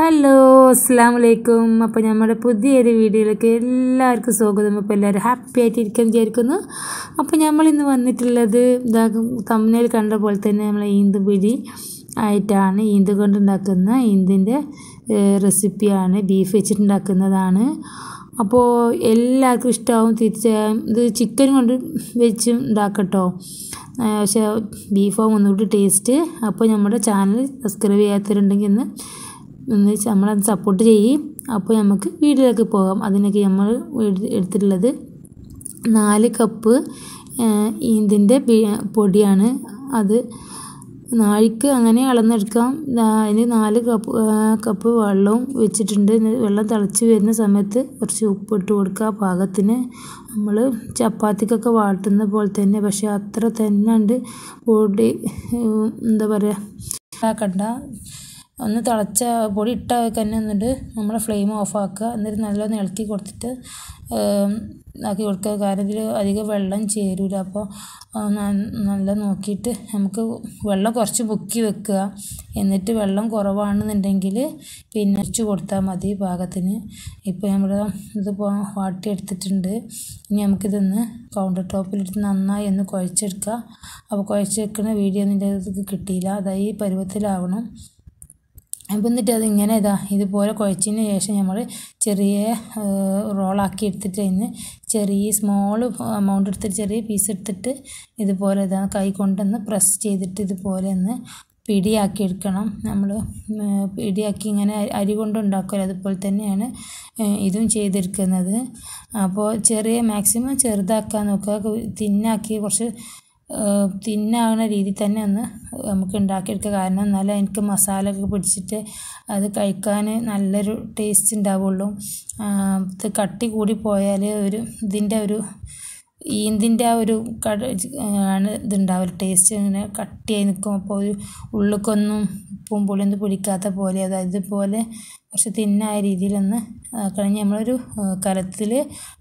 hello അസ്സാം വലൈക്കും അപ്പോൾ നമ്മുടെ പുതിയൊരു വീഡിയോയിലേക്ക് എല്ലാവർക്കും സ്വാഗതം അപ്പോൾ എല്ലാവരും ഹാപ്പി ആയിട്ട് ഇരിക്കാൻ വിചാരിക്കുന്നു അപ്പോൾ നമ്മൾ ഇന്ന് വന്നിട്ടുള്ളത് ഇതാ തമ്മിൽ കണ്ട പോലെ തന്നെ നമ്മൾ ഈന്ത് പിടി ആയിട്ടാണ് ഈന്ത് കൊണ്ടുണ്ടാക്കുന്ന ഈന്തിൻ്റെ റെസിപ്പിയാണ് ബീഫ് വെച്ചിട്ടുണ്ടാക്കുന്നതാണ് അപ്പോൾ എല്ലാവർക്കും ഇഷ്ടമാവും തീർച്ചയായും ഇത് ചിക്കൻ കൊണ്ട് വെച്ച് ഉണ്ടാക്കട്ടോ പക്ഷേ ബീഫാവും ഒന്നുകൂടി ടേസ്റ്റ് അപ്പോൾ നമ്മുടെ ചാനൽ സബ്സ്ക്രൈബ് ചെയ്യാത്തവരുണ്ടെങ്കിൽ ഒന്ന് എന്ന് വെച്ചാൽ നമ്മളത് സപ്പോർട്ട് ചെയ്യുകയും അപ്പോൾ നമുക്ക് വീട്ടിലേക്ക് പോകാം അതിനൊക്കെ നമ്മൾ എടുത്തിട്ടുള്ളത് നാല് കപ്പ് ഇതിൻ്റെ പൊടിയാണ് അത് നാഴിക്ക് അങ്ങനെ അളന്നെടുക്കാം അതിന് നാല് കപ്പ് കപ്പ് വെള്ളവും വെച്ചിട്ടുണ്ട് വെള്ളം തിളച്ച് വരുന്ന സമയത്ത് കുറച്ച് ഉപ്പിട്ട് കൊടുക്കുക പാകത്തിന് നമ്മൾ ചപ്പാത്തിക്കൊക്കെ വാട്ടുന്ന പോലെ തന്നെ പക്ഷെ അത്ര തന്നെ ഉണ്ട് പൊടി എന്താ പറയുക ഉണ്ടാക്കണ്ട ഒന്ന് തിളച്ച പൊടി ഇട്ട തന്നെ എന്നിട്ട് നമ്മൾ ഫ്ലെയിം ഓഫാക്കുക എന്നിട്ട് നല്ലോണം ഇളക്കി കൊടുത്തിട്ട് ആക്കി കൊടുക്കുക കാരണം ഇതിൽ അധികം വെള്ളം ചേരൂല അപ്പോൾ നല്ല നോക്കിയിട്ട് നമുക്ക് വെള്ളം കുറച്ച് ബുക്കി വെക്കുക എന്നിട്ട് വെള്ളം കുറവാണെന്നുണ്ടെങ്കിൽ പിന്നെ അരച്ച് കൊടുത്താൽ മതി പാകത്തിന് ഇപ്പോൾ നമ്മൾ ഇത് എടുത്തിട്ടുണ്ട് ഇനി നമുക്കിതൊന്ന് കൗണ്ടർ ടോപ്പിലിട്ട് നന്നായി ഒന്ന് കുഴച്ചെടുക്കുക അപ്പോൾ കുഴച്ചെടുക്കുന്ന വീഡിയോ നിൻ്റെ കിട്ടിയില്ല അതായത് ഈ പരുവത്തിലാവണം അപ്പം എന്നിട്ട് ഇങ്ങനെ ഇതാ ഇതുപോലെ കുഴച്ചതിന് ശേഷം നമ്മൾ ചെറിയ റോളാക്കി എടുത്തിട്ട് അതിന് ചെറിയ സ്മോൾ എമൗണ്ട് എടുത്തിട്ട് ചെറിയ പീസ് എടുത്തിട്ട് ഇതുപോലെ ഇതാ കൈ കൊണ്ടൊന്ന് പ്രസ് ചെയ്തിട്ട് ഇതുപോലെ ഒന്ന് പിടിയാക്കി എടുക്കണം നമ്മൾ പിടിയാക്കി ഇങ്ങനെ അരി കൊണ്ടുണ്ടാക്കുമല്ലോ അതുപോലെ തന്നെയാണ് ഇതും ചെയ്തെടുക്കുന്നത് അപ്പോൾ ചെറിയ മാക്സിമം ചെറുതാക്കാൻ നോക്കുക തിന്നാക്കി കുറച്ച് തിന്നാവുന്ന രീതിയിൽ തന്നെ ഒന്ന് നമുക്ക് ഉണ്ടാക്കിയെടുക്കുക കാരണം എന്നാലും എനിക്ക് മസാല ഒക്കെ പിടിച്ചിട്ട് അത് കഴിക്കാൻ നല്ലൊരു ടേസ്റ്റ് ഉണ്ടാവുള്ളൂ ഇത് കട്ടി കൂടി പോയാൽ ഒരു ഇതിൻ്റെ ഒരു ഈന്തിൻ്റെ ആ ഒരു കട ആണ് ഇതുണ്ടാവില്ല ടേസ്റ്റ് ഇങ്ങനെ കട്ടിയായി നിൽക്കും അപ്പോൾ ഒരു ഉപ്പും പുളിയൊന്നും പിടിക്കാത്ത പോലെ അതായത് ഇതുപോലെ കുറച്ച് തിന്നായ രീതിയിലൊന്ന് ആക്കണം നമ്മളൊരു കലത്തിൽ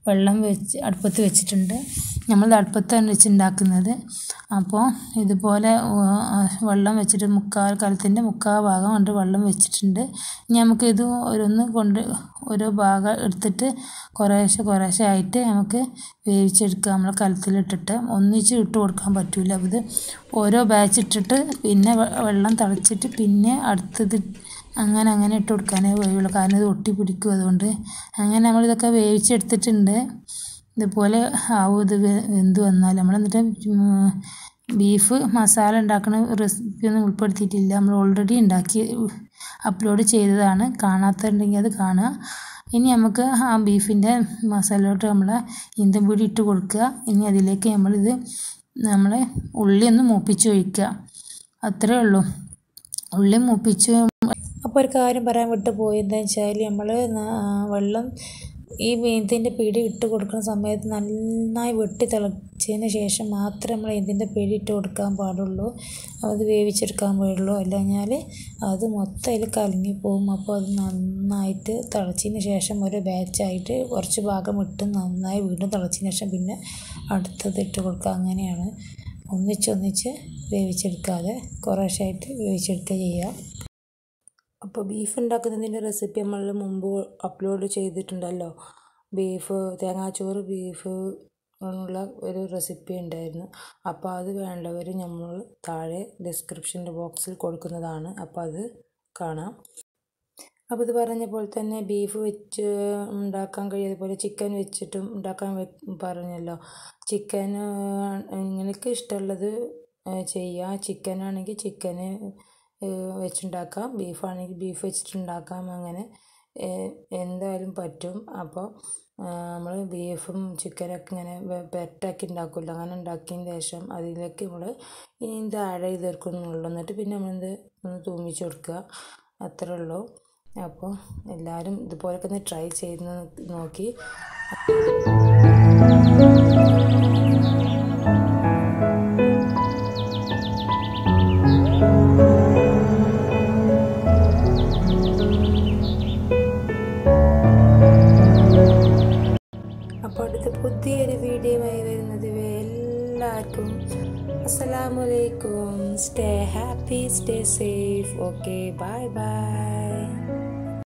വെള്ളം വെച്ച് അടുപ്പത്ത് വെച്ചിട്ടുണ്ട് നമ്മൾ അടുപ്പത്താണ് വെച്ചുണ്ടാക്കുന്നത് അപ്പോൾ ഇതുപോലെ വെള്ളം വെച്ചിട്ട് മുക്കാൽ കലത്തിൻ്റെ മുക്കാൽ ഭാഗം കൊണ്ട് വെള്ളം വെച്ചിട്ടുണ്ട് ഇനി നമുക്കിത് ഓരോന്ന് കൊണ്ട് ഓരോ ഭാഗം എടുത്തിട്ട് കുറേശ്ശെ കുറേശ്ശെ ആയിട്ട് നമുക്ക് വേവിച്ചെടുക്കുക നമ്മൾ കലത്തിലിട്ടിട്ട് ഒന്നിച്ച് ഇട്ട് കൊടുക്കാൻ പറ്റില്ല ഇത് ഓരോ ബാച്ച് ഇട്ടിട്ട് പിന്നെ വെള്ളം തിളച്ചിട്ട് പിന്നെ അടുത്തത് അങ്ങനെ അങ്ങനെ ഇട്ട് കൊടുക്കാനേ കഴിയുള്ളൂ കാരണം ഇത് ഒട്ടി പിടിക്കും അതുകൊണ്ട് അങ്ങനെ നമ്മളിതൊക്കെ വേവിച്ചെടുത്തിട്ടുണ്ട് ഇതുപോലെ ആവും ഇത് വെന്ത് വന്നാൽ നമ്മൾ എന്നിട്ട് ബീഫ് മസാല ഉണ്ടാക്കുന്ന റെസിപ്പി ഒന്നും ഉൾപ്പെടുത്തിയിട്ടില്ല നമ്മൾ ഓൾറെഡി ഉണ്ടാക്കി അപ്ലോഡ് ചെയ്തതാണ് കാണാത്തുണ്ടെങ്കിൽ അത് കാണുക ഇനി നമുക്ക് ആ ബീഫിൻ്റെ മസാലയിലോട്ട് നമ്മൾ ഇന്ത്യൻ പൊടി ഇട്ട് കൊടുക്കുക ഇനി അതിലേക്ക് നമ്മളിത് നമ്മളെ ഉള്ളി ഒന്ന് മൂപ്പിച്ച് ഒഴിക്കുക അത്രേ ഉള്ളൂ ഉള്ളി മൂപ്പിച്ച് അപ്പോൾ ഒരു കാര്യം പറയാൻ വിട്ടുപോയി എന്താണെന്ന് വെച്ചാൽ നമ്മൾ വെള്ളം ഈ ഇതിൻ്റെ പിടി ഇട്ട് കൊടുക്കുന്ന സമയത്ത് നന്നായി വെട്ടി തിളച്ചതിന് ശേഷം മാത്രമേ നമ്മൾ ഇതിൻ്റെ പിടി ഇട്ട് കൊടുക്കാൻ പാടുള്ളൂ അത് വേവിച്ചെടുക്കാൻ പാടുള്ളൂ കഴിഞ്ഞാൽ അത് മൊത്തം അതിൽ കലങ്ങി പോകും അപ്പോൾ അത് നന്നായിട്ട് തിളച്ചതിന് ശേഷം ഒരു ബാച്ചായിട്ട് കുറച്ച് ഭാഗം ഇട്ട് നന്നായി വീണ്ടും തിളച്ചതിന് ശേഷം പിന്നെ അടുത്തത് ഇട്ട് കൊടുക്കുക അങ്ങനെയാണ് ഒന്നിച്ചൊന്നിച്ച് വേവിച്ചെടുക്കാതെ കുറേശ്ശായിട്ട് വേവിച്ചെടുക്കുക ചെയ്യുക അപ്പോൾ ബീഫ് ഉണ്ടാക്കുന്നതിൻ്റെ റെസിപ്പി നമ്മൾ മുമ്പ് അപ്ലോഡ് ചെയ്തിട്ടുണ്ടല്ലോ ബീഫ് തേങ്ങാച്ചോറ് ബീഫ് ഉള്ള ഒരു റെസിപ്പി ഉണ്ടായിരുന്നു അപ്പോൾ അത് വേണ്ടവർ നമ്മൾ താഴെ ഡിസ്ക്രിപ്ഷൻ ബോക്സിൽ കൊടുക്കുന്നതാണ് അപ്പോൾ അത് കാണാം അപ്പോൾ ഇത് പറഞ്ഞ പോലെ തന്നെ ബീഫ് വെച്ച് ഉണ്ടാക്കാൻ കഴിയാതെ ചിക്കൻ വെച്ചിട്ടും ഉണ്ടാക്കാൻ പറഞ്ഞല്ലോ ചിക്കൻ നിങ്ങൾക്ക് ഇഷ്ടമുള്ളത് ചെയ്യുക ചിക്കൻ ആണെങ്കിൽ ചിക്കന് വെച്ചുണ്ടാക്കാം ബീഫാണെങ്കിൽ ബീഫ് വെച്ചിട്ടുണ്ടാക്കാം അങ്ങനെ എന്തായാലും പറ്റും അപ്പോൾ നമ്മൾ ബീഫും ചിക്കനൊക്കെ ഇങ്ങനെ പെരട്ടാക്കി ഉണ്ടാക്കുമല്ലോ അങ്ങനെ ഉണ്ടാക്കിയതിന് ശേഷം അതിലേക്ക് നമ്മൾ ഈ ഇത് ആഡ് ചെയ്ത് ചേർക്കുന്നുള്ളൂ എന്നിട്ട് പിന്നെ നമ്മളെന്ത് ഒന്ന് തൂമിച്ച് കൊടുക്കുക അത്രേ ഉള്ളൂ അപ്പോൾ എല്ലാവരും ഇതുപോലൊക്കെ ഒന്ന് ട്രൈ ചെയ്ത് നോക്കി വീഡിയോയുമായി വരുന്നത് എല്ലാവർക്കും അസ്സലാമലൈക്കും stay happy stay safe okay bye by